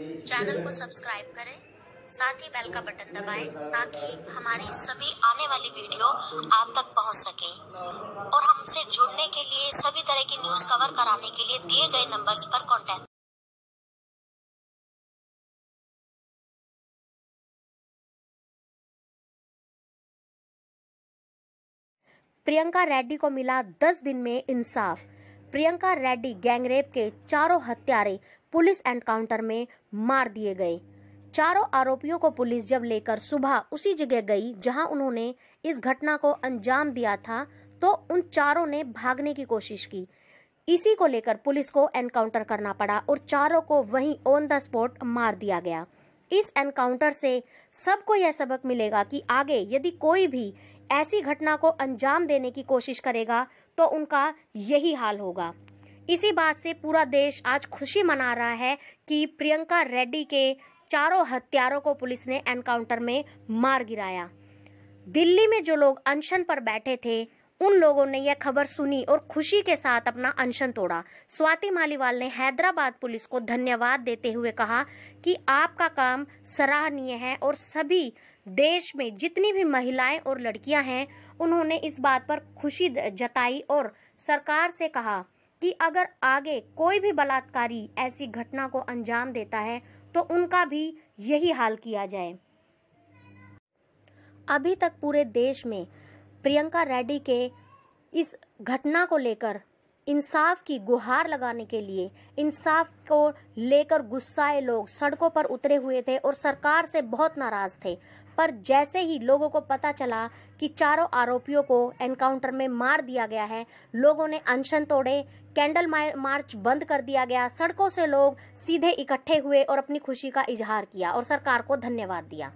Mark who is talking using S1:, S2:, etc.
S1: channel को subscribe करें साथ ही बेल का बटन दबाएं ताकि हमारी सभी आने वाली वीडियो आप तक पहुंच सके और हमसे जुड़ने के लिए सभी तरह की न्यूज कवर कराने के लिए दिए गए नंबर्स पर कॉन्टेक्ट प्रियंका रेड्डी को मिला दस दिन में इंसाफ प्रियंका रेड्डी गैंगरेप के चारों हत्यारे पुलिस एनकाउंटर में मार दिए गए चारों आरोपियों को पुलिस जब लेकर सुबह उसी जगह गई जहां उन्होंने इस घटना को अंजाम दिया था तो उन चारों ने भागने की कोशिश की इसी को लेकर पुलिस को एनकाउंटर करना पड़ा और चारों को वहीं ऑन द स्पॉट मार दिया गया इस एनकाउंटर से सबको यह सबक मिलेगा कि आगे यदि कोई भी ऐसी घटना को अंजाम देने की कोशिश करेगा तो उनका यही हाल होगा इसी बात से पूरा देश आज खुशी मना रहा है कि प्रियंका रेड्डी के चारों हत्यारों को पुलिस ने एनकाउंटर में मार गिराया दिल्ली में जो लोग अनशन पर बैठे थे उन लोगों ने यह खबर सुनी और खुशी के साथ अपना अनशन तोड़ा स्वाति मालीवाल ने हैदराबाद पुलिस को धन्यवाद देते हुए कहा कि आपका काम सराहनीय है और सभी देश में जितनी भी महिलाएं और लड़कियां हैं उन्होंने इस बात पर खुशी जताई और सरकार से कहा कि अगर आगे कोई भी बलात्कारी ऐसी घटना को अंजाम देता है तो उनका भी यही हाल किया जाए अभी तक पूरे देश में प्रियंका रेड्डी के इस घटना को लेकर इंसाफ की गुहार लगाने के लिए इंसाफ को लेकर गुस्साए लोग सड़कों पर उतरे हुए थे और सरकार से बहुत नाराज थे पर जैसे ही लोगों को पता चला कि चारों आरोपियों को एनकाउंटर में मार दिया गया है लोगों ने अनशन तोड़े कैंडल मार्च बंद कर दिया गया सड़कों से लोग सीधे इकट्ठे हुए और अपनी खुशी का इजहार किया और सरकार को धन्यवाद दिया